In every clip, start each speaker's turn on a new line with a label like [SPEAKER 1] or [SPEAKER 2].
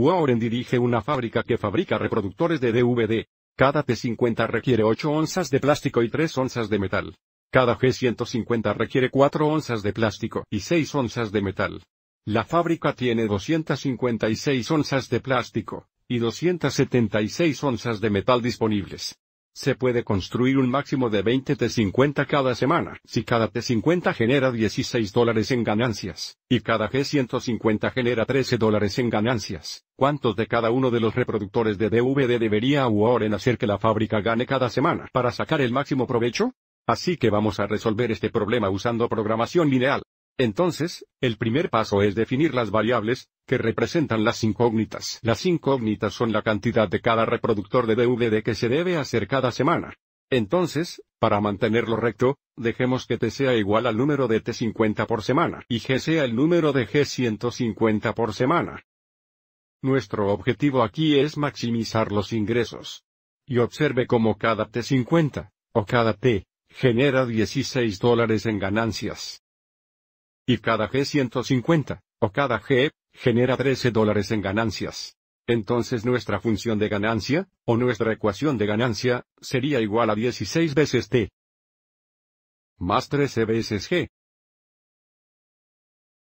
[SPEAKER 1] Warren dirige una fábrica que fabrica reproductores de DVD. Cada T50 requiere 8 onzas de plástico y 3 onzas de metal. Cada G150 requiere 4 onzas de plástico y 6 onzas de metal. La fábrica tiene 256 onzas de plástico y 276 onzas de metal disponibles. Se puede construir un máximo de 20 T50 cada semana. Si cada T50 genera 16 dólares en ganancias, y cada G150 genera 13 dólares en ganancias, ¿cuántos de cada uno de los reproductores de DVD debería Warren hacer que la fábrica gane cada semana para sacar el máximo provecho? Así que vamos a resolver este problema usando programación lineal. Entonces, el primer paso es definir las variables, que representan las incógnitas. Las incógnitas son la cantidad de cada reproductor de DVD que se debe hacer cada semana. Entonces, para mantenerlo recto, dejemos que T sea igual al número de T50 por semana y G sea el número de G150 por semana. Nuestro objetivo aquí es maximizar los ingresos. Y observe cómo cada T50, o cada T, genera 16 dólares en ganancias. Y cada G150, o cada G, genera 13 dólares en ganancias. Entonces nuestra función de ganancia, o nuestra ecuación de ganancia, sería igual a 16 veces T. Más 13 veces G.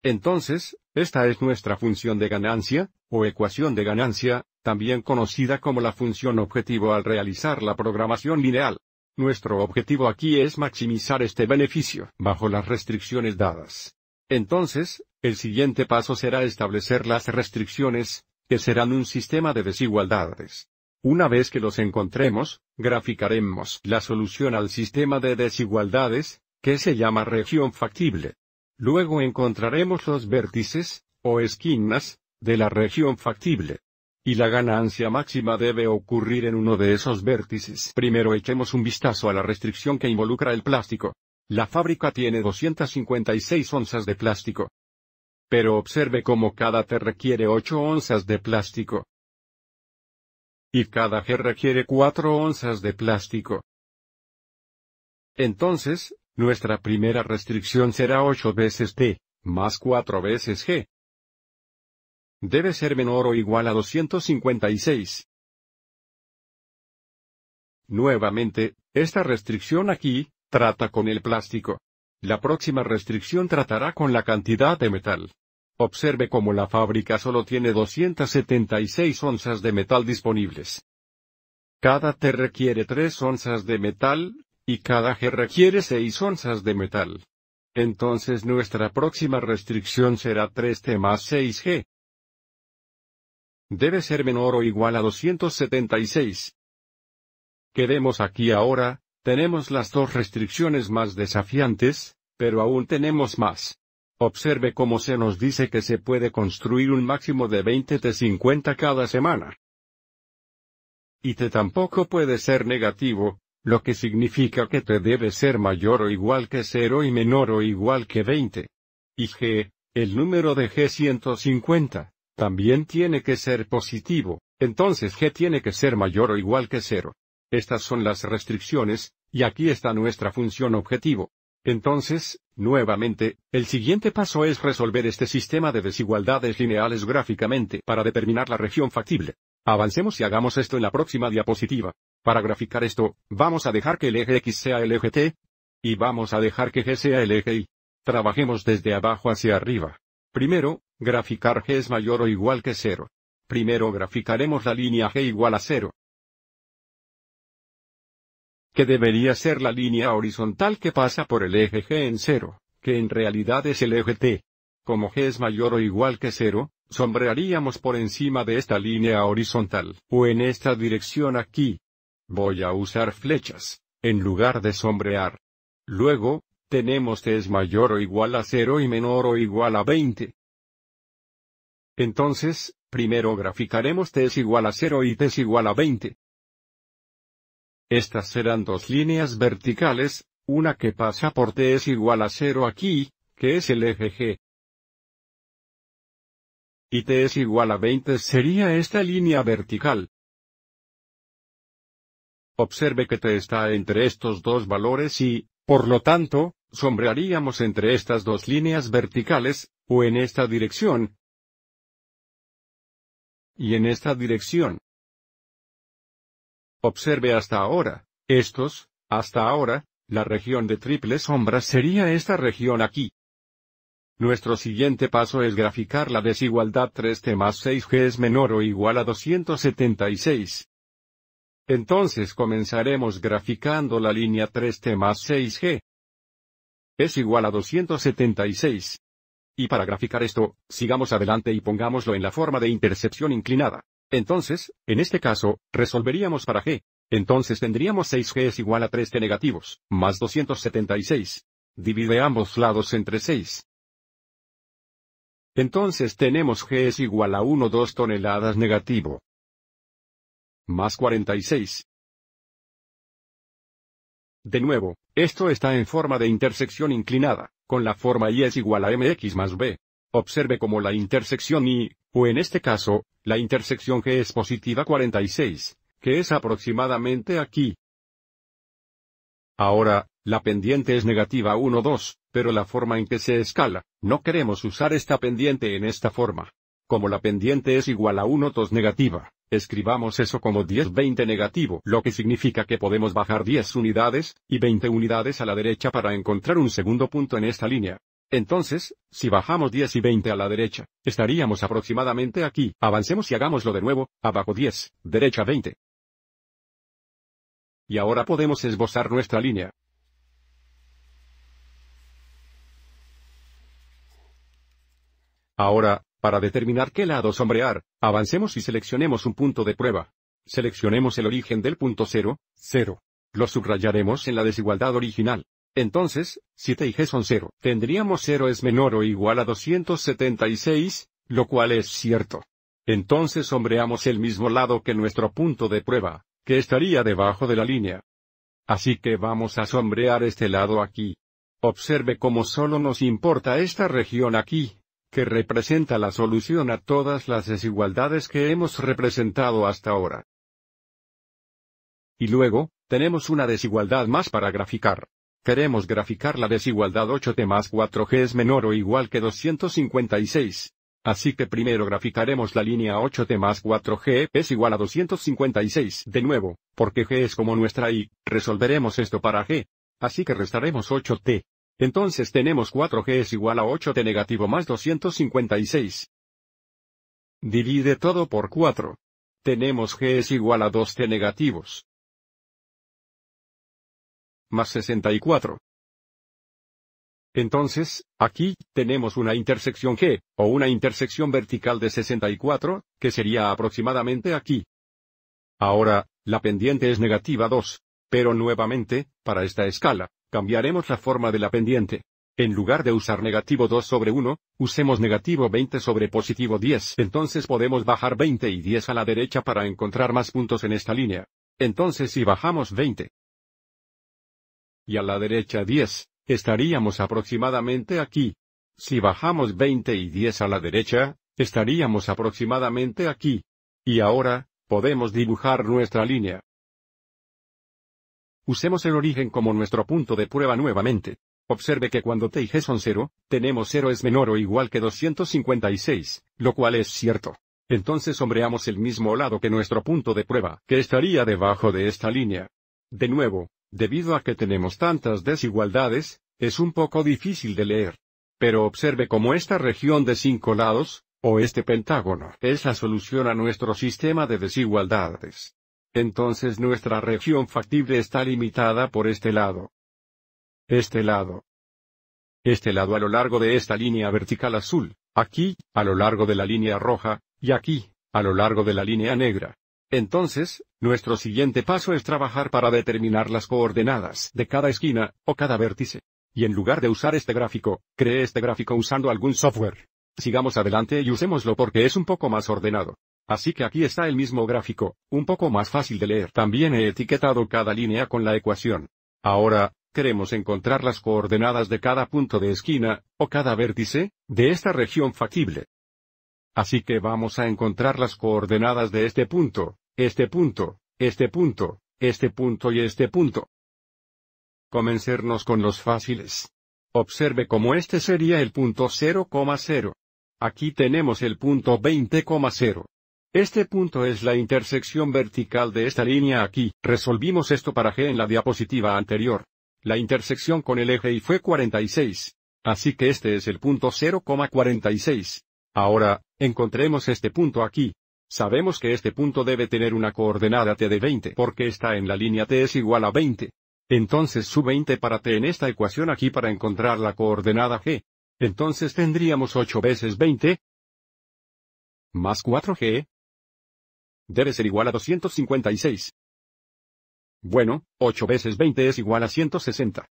[SPEAKER 1] Entonces, esta es nuestra función de ganancia, o ecuación de ganancia, también conocida como la función objetivo al realizar la programación lineal. Nuestro objetivo aquí es maximizar este beneficio, bajo las restricciones dadas. Entonces, el siguiente paso será establecer las restricciones, que serán un sistema de desigualdades. Una vez que los encontremos, graficaremos la solución al sistema de desigualdades, que se llama región factible. Luego encontraremos los vértices, o esquinas, de la región factible. Y la ganancia máxima debe ocurrir en uno de esos vértices. Primero echemos un vistazo a la restricción que involucra el plástico. La fábrica tiene 256 onzas de plástico. Pero observe cómo cada T requiere 8 onzas de plástico. Y cada G requiere 4 onzas de plástico. Entonces, nuestra primera restricción será 8 veces T, más 4 veces G. Debe ser menor o igual a 256. Nuevamente, esta restricción aquí, Trata con el plástico. La próxima restricción tratará con la cantidad de metal. Observe cómo la fábrica solo tiene 276 onzas de metal disponibles. Cada T requiere 3 onzas de metal, y cada G requiere 6 onzas de metal. Entonces nuestra próxima restricción será 3T más 6G. Debe ser menor o igual a 276. Quedemos aquí ahora, tenemos las dos restricciones más desafiantes, pero aún tenemos más. Observe cómo se nos dice que se puede construir un máximo de 20 T50 cada semana. Y T tampoco puede ser negativo, lo que significa que T debe ser mayor o igual que 0 y menor o igual que 20. Y G, el número de G150, también tiene que ser positivo, entonces G tiene que ser mayor o igual que 0. Estas son las restricciones, y aquí está nuestra función objetivo. Entonces, nuevamente, el siguiente paso es resolver este sistema de desigualdades lineales gráficamente para determinar la región factible. Avancemos y hagamos esto en la próxima diapositiva. Para graficar esto, vamos a dejar que el eje X sea el eje T, y vamos a dejar que G sea el eje Y. Trabajemos desde abajo hacia arriba. Primero, graficar G es mayor o igual que 0. Primero graficaremos la línea G igual a 0 que debería ser la línea horizontal que pasa por el eje G en cero, que en realidad es el eje T. Como G es mayor o igual que cero, sombrearíamos por encima de esta línea horizontal, o en esta dirección aquí. Voy a usar flechas, en lugar de sombrear. Luego, tenemos T es mayor o igual a 0 y menor o igual a 20. Entonces, primero graficaremos T es igual a 0 y T es igual a 20. Estas serán dos líneas verticales, una que pasa por T es igual a 0 aquí, que es el eje G. Y T es igual a 20 sería esta línea vertical. Observe que T está entre estos dos valores y, por lo tanto, sombrearíamos entre estas dos líneas verticales, o en esta dirección, y en esta dirección. Observe hasta ahora, estos, hasta ahora, la región de triple sombra sería esta región aquí. Nuestro siguiente paso es graficar la desigualdad 3T más 6G es menor o igual a 276. Entonces comenzaremos graficando la línea 3T más 6G. Es igual a 276. Y para graficar esto, sigamos adelante y pongámoslo en la forma de intercepción inclinada. Entonces, en este caso, resolveríamos para g. Entonces tendríamos 6g es igual a 3t negativos, más 276. Divide ambos lados entre 6. Entonces tenemos g es igual a 1,2 toneladas negativo. Más 46. De nuevo, esto está en forma de intersección inclinada, con la forma y es igual a mx más b. Observe como la intersección I, o en este caso, la intersección G es positiva 46, que es aproximadamente aquí. Ahora, la pendiente es negativa 1 2, pero la forma en que se escala, no queremos usar esta pendiente en esta forma. Como la pendiente es igual a 1 2 negativa, escribamos eso como 10 20 negativo, lo que significa que podemos bajar 10 unidades, y 20 unidades a la derecha para encontrar un segundo punto en esta línea. Entonces, si bajamos 10 y 20 a la derecha, estaríamos aproximadamente aquí. Avancemos y hagámoslo de nuevo, abajo 10, derecha 20. Y ahora podemos esbozar nuestra línea. Ahora, para determinar qué lado sombrear, avancemos y seleccionemos un punto de prueba. Seleccionemos el origen del punto 0, 0. Lo subrayaremos en la desigualdad original. Entonces, si t y g son 0, tendríamos 0 es menor o igual a 276, lo cual es cierto. Entonces sombreamos el mismo lado que nuestro punto de prueba, que estaría debajo de la línea. Así que vamos a sombrear este lado aquí. Observe cómo solo nos importa esta región aquí, que representa la solución a todas las desigualdades que hemos representado hasta ahora. Y luego, tenemos una desigualdad más para graficar. Queremos graficar la desigualdad 8 t más 4g es menor o igual que 256. Así que primero graficaremos la línea 8 t más 4g es igual a 256 de nuevo, porque g es como nuestra i, resolveremos esto para g. Así que restaremos 8t. Entonces tenemos 4g es igual a 8t negativo más 256. Divide todo por 4. Tenemos g es igual a 2t negativos más 64. Entonces, aquí, tenemos una intersección G, o una intersección vertical de 64, que sería aproximadamente aquí. Ahora, la pendiente es negativa 2. Pero nuevamente, para esta escala, cambiaremos la forma de la pendiente. En lugar de usar negativo 2 sobre 1, usemos negativo 20 sobre positivo 10. Entonces podemos bajar 20 y 10 a la derecha para encontrar más puntos en esta línea. Entonces si bajamos 20, y a la derecha 10, estaríamos aproximadamente aquí. Si bajamos 20 y 10 a la derecha, estaríamos aproximadamente aquí. Y ahora, podemos dibujar nuestra línea. Usemos el origen como nuestro punto de prueba nuevamente. Observe que cuando t y g son 0, tenemos 0 es menor o igual que 256, lo cual es cierto. Entonces sombreamos el mismo lado que nuestro punto de prueba, que estaría debajo de esta línea. De nuevo, Debido a que tenemos tantas desigualdades, es un poco difícil de leer. Pero observe cómo esta región de cinco lados, o este pentágono, es la solución a nuestro sistema de desigualdades. Entonces nuestra región factible está limitada por este lado. Este lado. Este lado a lo largo de esta línea vertical azul, aquí, a lo largo de la línea roja, y aquí, a lo largo de la línea negra. Entonces, nuestro siguiente paso es trabajar para determinar las coordenadas de cada esquina, o cada vértice. Y en lugar de usar este gráfico, cree este gráfico usando algún software. Sigamos adelante y usémoslo porque es un poco más ordenado. Así que aquí está el mismo gráfico, un poco más fácil de leer. También he etiquetado cada línea con la ecuación. Ahora, queremos encontrar las coordenadas de cada punto de esquina, o cada vértice, de esta región factible. Así que vamos a encontrar las coordenadas de este punto, este punto, este punto, este punto y este punto. Comencernos con los fáciles. Observe cómo este sería el punto 0,0. Aquí tenemos el punto 20,0. Este punto es la intersección vertical de esta línea aquí. Resolvimos esto para G en la diapositiva anterior. La intersección con el eje Y fue 46. Así que este es el punto 0,46. Ahora, encontremos este punto aquí. Sabemos que este punto debe tener una coordenada t de 20 porque está en la línea t es igual a 20. Entonces su 20 para t en esta ecuación aquí para encontrar la coordenada g. Entonces tendríamos 8 veces 20 más 4g debe ser igual a 256. Bueno, 8 veces 20 es igual a 160.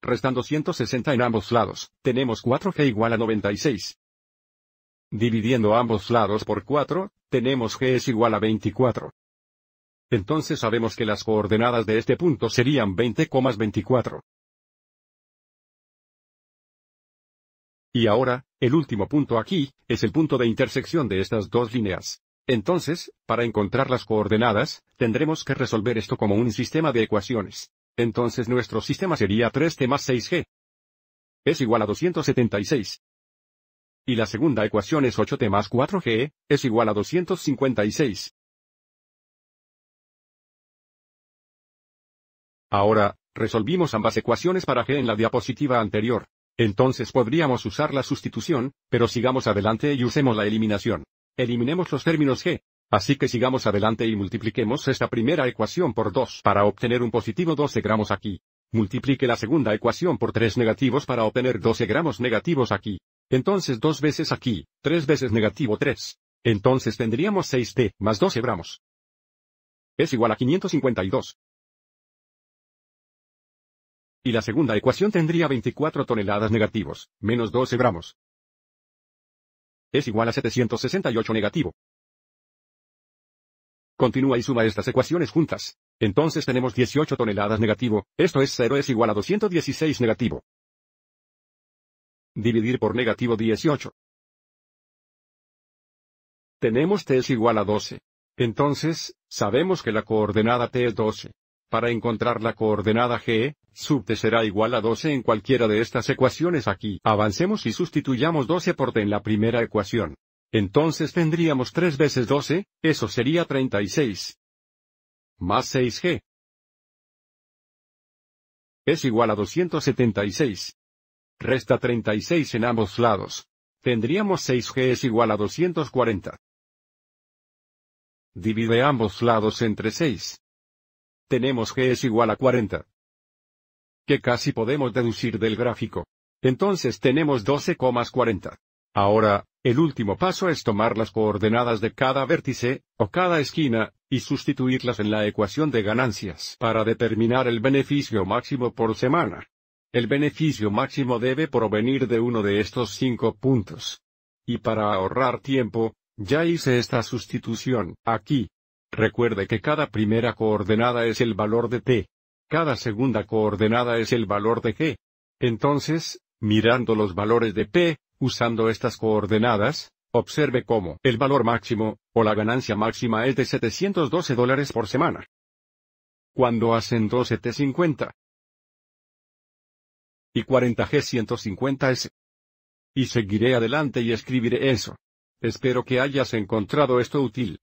[SPEAKER 1] Restando 160 en ambos lados, tenemos 4g igual a 96. Dividiendo ambos lados por 4, tenemos g es igual a 24. Entonces sabemos que las coordenadas de este punto serían 20,24. Y ahora, el último punto aquí, es el punto de intersección de estas dos líneas. Entonces, para encontrar las coordenadas, tendremos que resolver esto como un sistema de ecuaciones. Entonces nuestro sistema sería 3t más 6g. Es igual a 276. Y la segunda ecuación es 8t más 4g, es igual a 256. Ahora, resolvimos ambas ecuaciones para g en la diapositiva anterior. Entonces podríamos usar la sustitución, pero sigamos adelante y usemos la eliminación. Eliminemos los términos g. Así que sigamos adelante y multipliquemos esta primera ecuación por 2 para obtener un positivo 12 gramos aquí. Multiplique la segunda ecuación por 3 negativos para obtener 12 gramos negativos aquí. Entonces dos veces aquí, tres veces negativo 3. Entonces tendríamos 6t más 12 gramos. Es igual a 552. Y la segunda ecuación tendría 24 toneladas negativos, menos 12 gramos. Es igual a 768 negativo. Continúa y suma estas ecuaciones juntas. Entonces tenemos 18 toneladas negativo, esto es 0 es igual a 216 negativo. Dividir por negativo 18. Tenemos t es igual a 12. Entonces, sabemos que la coordenada t es 12. Para encontrar la coordenada g, sub t será igual a 12 en cualquiera de estas ecuaciones aquí. Avancemos y sustituyamos 12 por t en la primera ecuación. Entonces tendríamos 3 veces 12, eso sería 36. Más 6g. Es igual a 276. Resta 36 en ambos lados. Tendríamos 6g es igual a 240. Divide ambos lados entre 6. Tenemos g es igual a 40. Que casi podemos deducir del gráfico. Entonces tenemos 12,40. Ahora, el último paso es tomar las coordenadas de cada vértice, o cada esquina, y sustituirlas en la ecuación de ganancias para determinar el beneficio máximo por semana. El beneficio máximo debe provenir de uno de estos cinco puntos. Y para ahorrar tiempo, ya hice esta sustitución aquí. Recuerde que cada primera coordenada es el valor de t. Cada segunda coordenada es el valor de g. Entonces, mirando los valores de p, usando estas coordenadas, observe cómo el valor máximo, o la ganancia máxima es de 712 dólares por semana. Cuando hacen 12 T50, y 40G150S. Y seguiré adelante y escribiré eso. Espero que hayas encontrado esto útil.